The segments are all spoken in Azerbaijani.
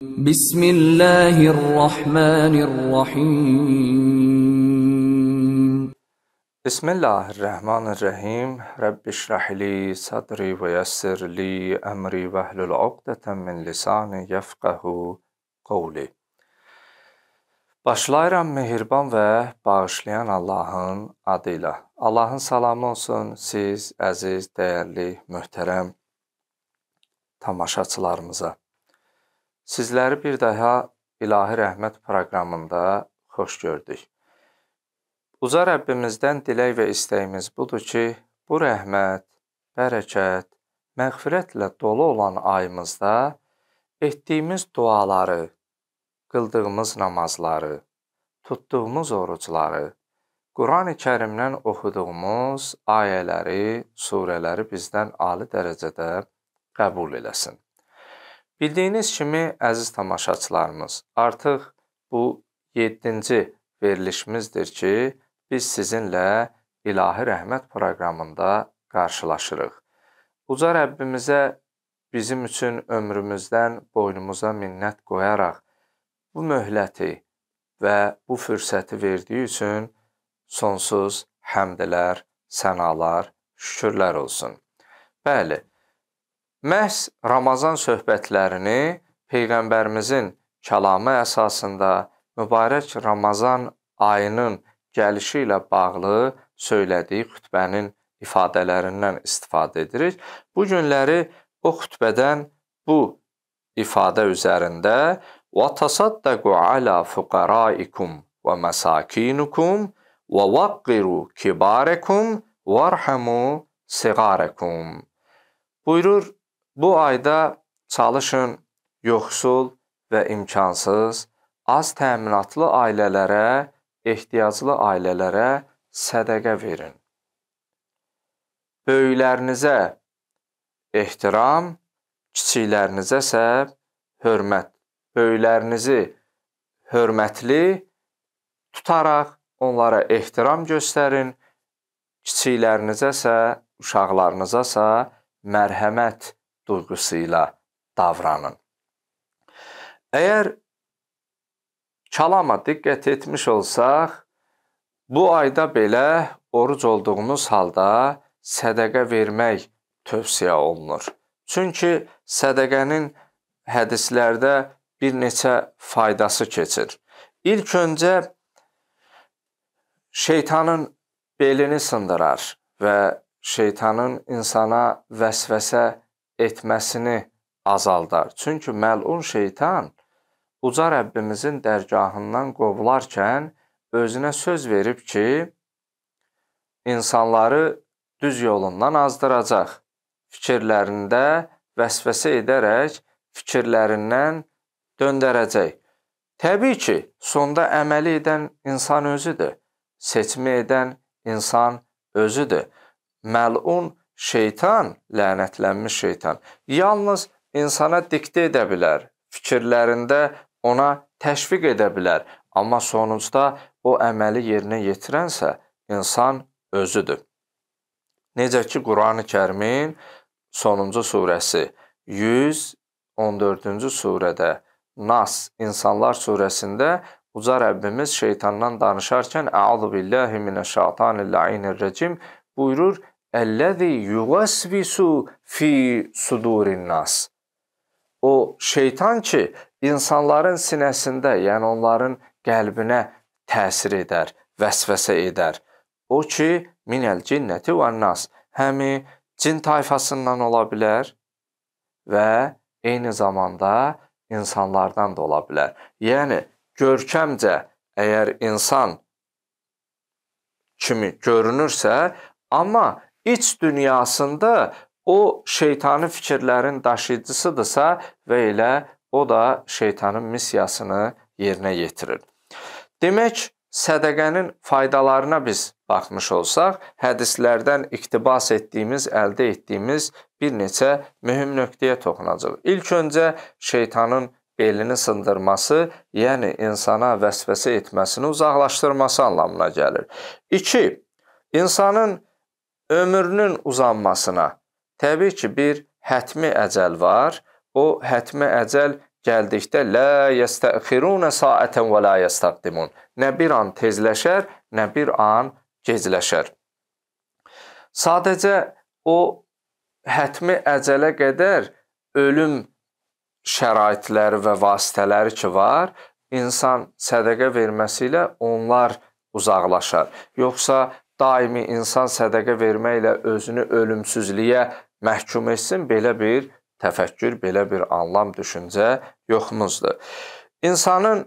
بسم الله الرحمن الرحيم بسم الله الرحمن الرحيم رب اشرح لي صدري ويسر لي أمري واحلل عقدة من لساني يفقه قولي Başlayıram mehriban və bağışlayan Allahın adı ilə. Allahın salamı olsun siz əziz, dəyərli, möhtərəm tamaşaçılarımıza. Sizləri bir daha İlahi Rəhmət proqramında xoş gördük. Uca Rəbbimizdən dilək və istəyimiz budur ki, bu rəhmət, bərəkət, məğfirətlə dolu olan ayımızda etdiyimiz duaları, qıldığımız namazları, tutduğumuz orucları, Qurani Kərimdən oxuduğumuz ayələri, surələri bizdən ali dərəcədə qəbul eləsin. Bildiyiniz kimi, əziz tamaşaçılarımız, artıq bu 7-ci verilişimizdir ki, biz sizinlə İlahi Rəhmət proqramında qarşılaşırıq. Uca Rəbbimizə bizim üçün ömrümüzdən boynumuza minnət qoyaraq bu möhləti və bu fürsəti verdiyi üçün sonsuz həmdlər, sənalar, şükürlər olsun. Bəli, məhz Ramazan söhbətlərini Peyğəmbərimizin kəlamı əsasında mübarək Ramazan ayının gəlişi ilə bağlı söylədiyi xütbənin ifadələrindən istifadə edirik. Bu günləri o xütbədən bu ifadə üzərində və tasaddaqu ala fuqaraikum və masakinukum və vaqqiru kibarakum varhamu sigarakum buyurur Bu ayda çalışın yoxsul və imkansız, az təminatlı ailələrə, ehtiyaclı ailələrə sədəqə verin. Böyüklərinizə ehtiram, kiçiklərinizə isə hörmət. Böyüklərinizi hörmətli tutaraq onlara ehtiram göstərin. Kiçiklərinizə isə, uşaqlarınıza isə mərhəmət duyğusuyla davranın. Əgər kalama diqqət etmiş olsaq, bu ayda belə oruc olduğumuz halda sədəqə vermək tövsiyə olunur. Çünki sədəqənin hədislərdə bir neçə faydası keçir. İlk öncə şeytanın belini sındırar və şeytanın insana vəsvəsə etməsini azaldar. Çünki məlun şeytan uca Rəbbimizin dərgahından qovularkən özünə söz verib ki, insanları düz yolundan azdıracaq. Fikirlərində vəsvəsə edərək fikirlərindən döndərəcək. Təbii ki, sonda əməli edən insan özüdür. Seçimi edən insan özüdür. Məlun şeytan, lənətlənmiş şeytan, yalnız insana diktə edə bilər, fikirlərində ona təşviq edə bilər. Amma sonucda o əməli yerinə yetirənsə insan özüdür. Necə ki Qurani-Kərimin sonuncu surəsi 114-cü surədə Nas İnsanlar surəsində uca Rəbbimiz şeytandan danışarkən Əuzu billahi minəşşeytanir-racim buyurur: Əlləzi yuvasvisu fi sudurin nas. O şeytan ki, insanların sinəsində, yəni onların qəlbinə təsir edər, vəsvəsə edər. O ki, minəl cinnəti və nas. Həmi cin tayfasından ola bilər və eyni zamanda insanlardan da ola bilər. Yəni, görkəmcə əgər insan kimi görünürsə, amma iç dünyasında o şeytani fikirlərin daşıyıcısıdırsa və elə o da şeytanın missiyasını yerinə yetirir. Demək, sədəqənin faydalarına biz baxmış olsaq, hədislərdən iqtibas etdiyimiz, əldə etdiyimiz bir neçə mühüm nöqtəyə toxunacağıq. İlk öncə şeytanın belini sındırması, yəni insana vəsvəsə etməsini uzaqlaşdırması anlamına gəlir. 2. İnsanın ömrünün uzanmasına. Təbii ki, bir hətmi əcəl var. O hətmi əcəl gəldikdə la yestəxiruna saatan və la yestaqdimun. Nə bir an tezləşər, nə bir an gecləşər. Sadəcə o hətmi əcələ qədər ölüm şəraitləri və vasitələri ki var, insan sədaqə verməsi ilə onlar uzaqlaşar. Yoxsa daimi insan sədəqə verməklə özünü ölümsüzlüyə məhkum etsin, belə bir təfəkkür, belə bir anlam düşüncə yoxumuzdur. İnsanın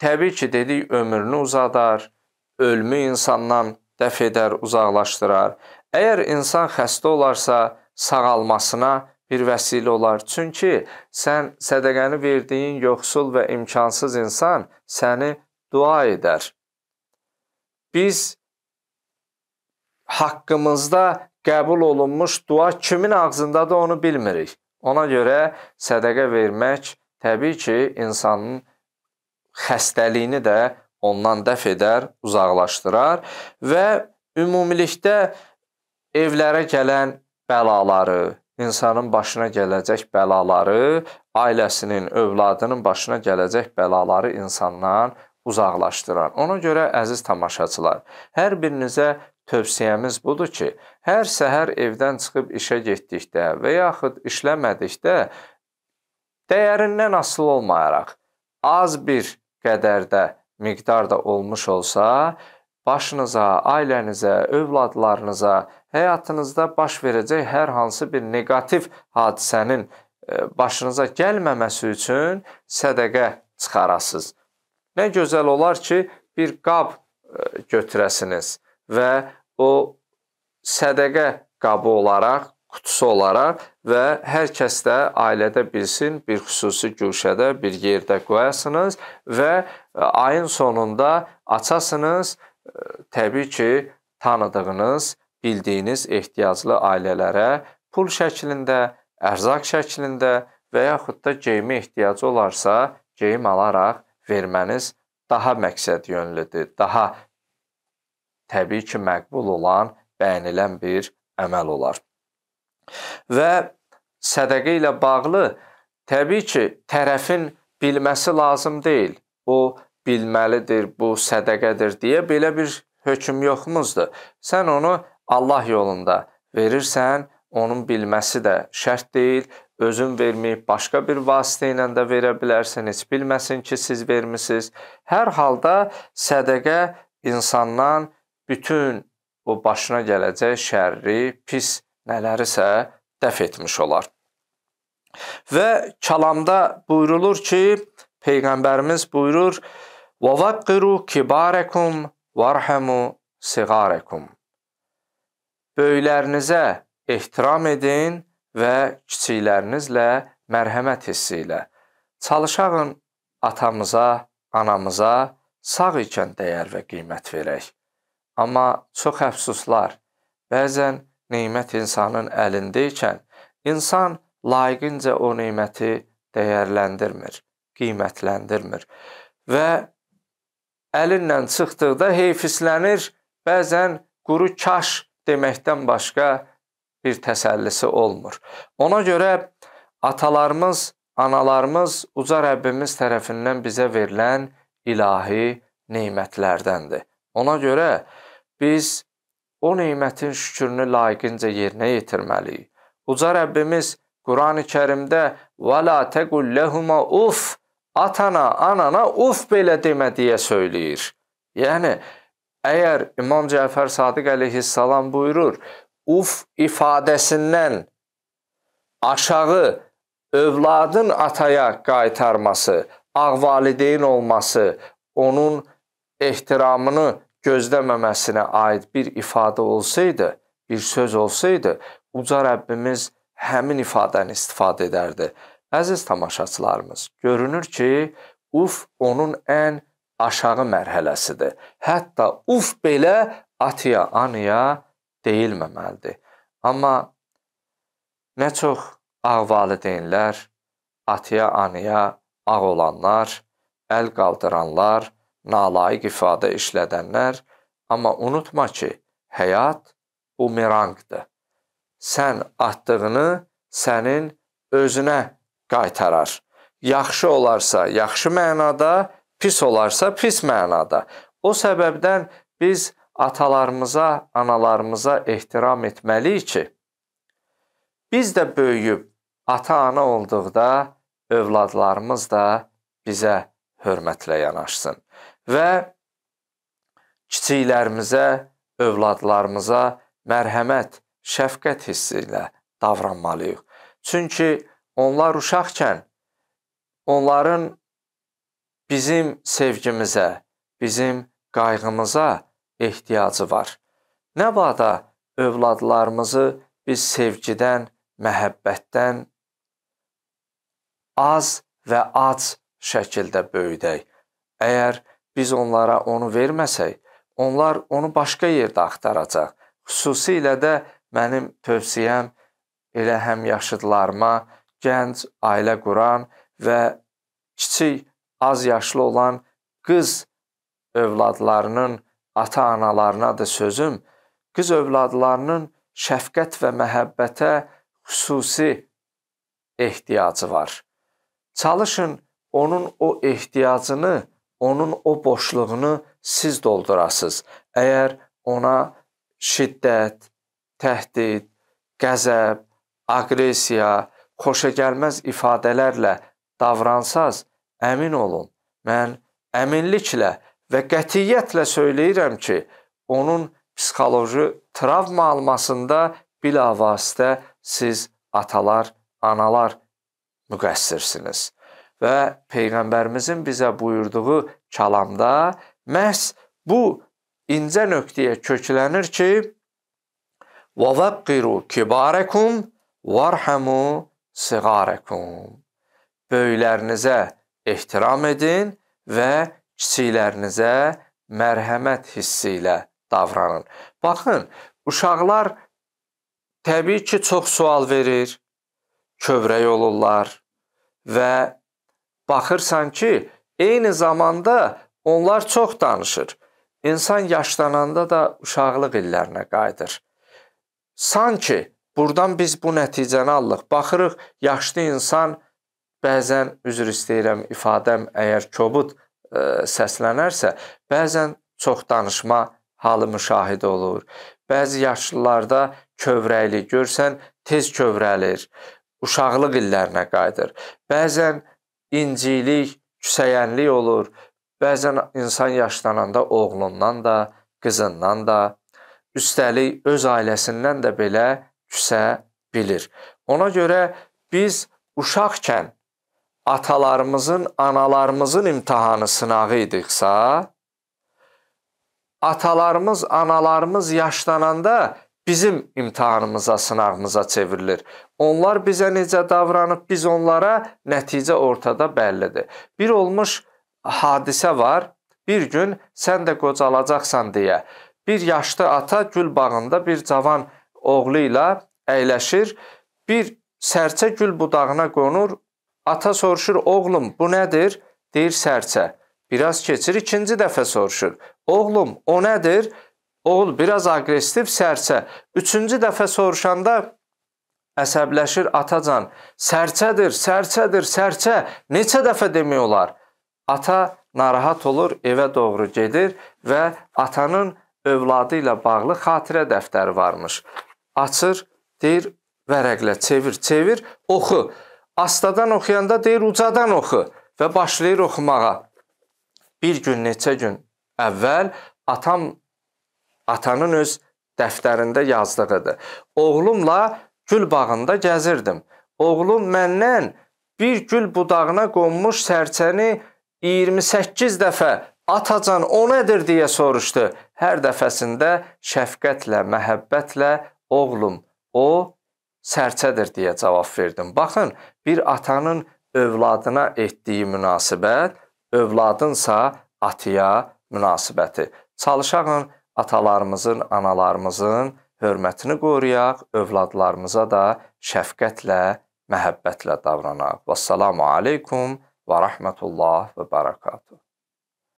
təbii ki, dedik, ömrünü uzadar, ölümü insandan dəf edər, uzaqlaşdırar. Əgər insan xəstə olarsa, sağalmasına bir vəsilə olar. Çünki sən sədəqəni verdiyin yoxsul və imkansız insan səni dua edər. Biz haqqımızda qəbul olunmuş dua kimin ağzındadır onu bilmirik. Ona görə sədəqə vermək təbii ki, insanın xəstəliyini də ondan dəf edər, uzaqlaşdırar və ümumilikdə evlərə gələn bəlaları, insanın başına gələcək bəlaları, ailəsinin, övladının başına gələcək bəlaları insandan uzaqlaşdırar. Ona görə əziz tamaşaçılar, hər birinizə tövsiyəmiz budur ki, hər səhər evdən çıxıb işə getdikdə və yaxud işləmədikdə dəyərindən asılı olmayaraq az bir qədərdə miqdarda olmuş olsa, başınıza, ailənizə, övladlarınıza, həyatınızda baş verəcək hər hansı bir neqativ hadisənin e, başınıza gəlməməsi üçün sədəqə çıxarasınız. Nə gözəl olar ki, bir qab e, götürəsiniz və o sədəqə qabı olaraq, qutusu olaraq və hər kəs də ailədə bilsin, bir xüsusi güşədə, bir yerdə qoyasınız və e, ayın sonunda açasınız. E, təbii ki, tanıdığınız, bildiyiniz ehtiyaclı ailələrə pul şəklində, ərzaq şəklində və yaxud da geyimə ehtiyacı olarsa, geyim alaraq verməniz daha məqsədyönlüdür, daha təbii ki, məqbul olan, bəyənilən bir əməl olar. Və sədəqə ilə bağlı təbii ki, tərəfin bilməsi lazım deyil. O bilməlidir, bu sədəqədir deyə belə bir hökm yoxmuzdur. Sən onu Allah yolunda verirsən, onun bilməsi də şərt deyil. Özün verməyib başqa bir vasitə ilə də verə bilərsən, heç bilməsin ki, siz vermisiniz. Hər halda sədəqə insandan bütün o başına gələcək şərri, pis nələrisə dəf etmiş olar. Və kəlamda buyurulur ki, Peyğəmbərimiz buyurur, وَوَقِّرُوا كِبَارَكُمْ وَرْحَمُوا سِغَارَكُمْ Böyüklərinizə ehtiram edin və kiçiklərinizlə mərhəmət hissi ilə. Çalışağın atamıza, anamıza sağ ikən dəyər və qiymət verək. Amma çox əfsuslar, bəzən neymət insanın əlində ikən, insan layiqincə o neyməti dəyərləndirmir, qiymətləndirmir və əlinlə çıxdıqda heyfislənir, bəzən quru kaş deməkdən başqa bir təsəllisi olmur. Ona görə atalarımız, analarımız uca Rəbbimiz tərəfindən bizə verilən ilahi neymətlərdəndir. Ona görə Biz o neymətin şükrünü layiqincə yerinə yetirməliyik. Uca Rəbbimiz Qurani Kərimdə "Və la tequl lehuma uf" atana, anana uf belə demə deyə söyləyir. Yəni əgər İmam Cəfər Sadiq əleyhissalam buyurur, uf ifadəsindən aşağı övladın ataya qaytarması, ağvalideyn olması onun ehtiramını gözləməməsinə aid bir ifadə olsaydı, bir söz olsaydı, uca Rəbbimiz həmin ifadəni istifadə edərdi. Əziz tamaşaçılarımız, görünür ki, uf onun ən aşağı mərhələsidir. Hətta uf belə atiya, anıya deyilməməlidir. Amma nə çox ağ valideynlər, atiya, anıya ağ olanlar, əl qaldıranlar nalayiq ifadə işlədənlər, amma unutma ki, həyat bumeranqdır. Sən atdığını sənin özünə qaytarar. Yaxşı olarsa yaxşı mənada, pis olarsa pis mənada. O səbəbdən biz atalarımıza, analarımıza ehtiram etməliyik ki, biz də böyüyüb ata-ana olduqda övladlarımız da bizə hörmətlə yanaşsın və kiçiklərimizə, övladlarımıza mərhəmət, şəfqət hissi ilə davranmalıyıq. Çünki onlar uşaqkən onların bizim sevgimizə, bizim qayğımıza ehtiyacı var. Nə bada övladlarımızı biz sevgidən, məhəbbətdən az və ac şəkildə böyüdək. Əgər Biz onlara onu verməsək, onlar onu başqa yerdə axtaracaq. Xüsusilə də mənim tövsiyəm elə həm yaşıdlarıma, gənc ailə quran və kiçik az yaşlı olan qız övladlarının ata-analarına da sözüm, qız övladlarının şəfqət və məhəbbətə xüsusi ehtiyacı var. Çalışın onun o ehtiyacını onun o boşluğunu siz doldurasız. Əgər ona şiddət, təhdid, qəzəb, aqressiya, xoşagəlməz ifadələrlə davransaz, əmin olun, mən əminliklə və qətiyyətlə söyləyirəm ki, onun psixoloji travma almasında bilavasitə siz atalar, analar müqəssirsiniz və Peyğəmbərimizin bizə buyurduğu kəlamda məhz bu incə nöqtəyə köklənir ki, وَوَقِّرُوا كِبَارَكُمْ وَرْحَمُوا سِغَارَكُمْ Böylərinizə ehtiram edin və kiçiklərinizə mərhəmət hissi ilə davranın. Baxın, uşaqlar təbii ki, çox sual verir, kövrək olurlar və Baxırsan ki, eyni zamanda onlar çox danışır. İnsan yaşlananda da uşaqlıq illərinə qayıdır. Sanki buradan biz bu nəticəni aldıq. Baxırıq, yaşlı insan bəzən üzr istəyirəm ifadəm əgər kobud ə, e, səslənərsə, bəzən çox danışma halı müşahidə olur. Bəzi yaşlılarda kövrəklik görsən, tez kövrəlir. Uşaqlıq illərinə qayıdır. Bəzən incilik, küsəyənlik olur. Bəzən insan yaşlananda oğlundan da, qızından da, üstəlik öz ailəsindən də belə küsə bilir. Ona görə biz uşaqkən atalarımızın, analarımızın imtahanı sınağı idiqsa, atalarımız, analarımız yaşlananda bizim imtahanımıza, sınağımıza çevrilir. Onlar bizə necə davranıb, biz onlara nəticə ortada bəllidir. Bir olmuş hadisə var. Bir gün sən də qocalacaqsan deyə bir yaşlı ata gül bağında bir cavan oğlu ilə əyləşir. Bir sərçə gül budağına qonur. Ata soruşur: "Oğlum, bu nədir?" deyir sərçə. Biraz keçir, ikinci dəfə soruşur: "Oğlum, o nədir?" ol, biraz aqressiv sərsə. Üçüncü dəfə soruşanda əsəbləşir atacan. Sərçədir, sərçədir, sərçə. Neçə dəfə demək olar? Ata narahat olur, evə doğru gedir və atanın övladı ilə bağlı xatirə dəftəri varmış. Açır, deyir, vərəqlə çevir, çevir, oxu. Astadan oxuyanda deyir, ucadan oxu və başlayır oxumağa. Bir gün, neçə gün əvvəl atam atanın öz dəftərində yazdığıdır. Oğlumla gül bağında gəzirdim. Oğlum məndən bir gül budağına qonmuş sərçəni 28 dəfə atacan o nədir deyə soruşdu. Hər dəfəsində şəfqətlə, məhəbbətlə oğlum, o sərçədir deyə cavab verdim. Baxın, bir atanın övladına etdiyi münasibət, övladınsa atıya münasibəti. Çalışağın atalarımızın, analarımızın hörmətini qoruyaq, övladlarımıza da şəfqətlə, məhəbbətlə davranaq. Vassalamu aleykum və rəhmətullah və bərəkatuh.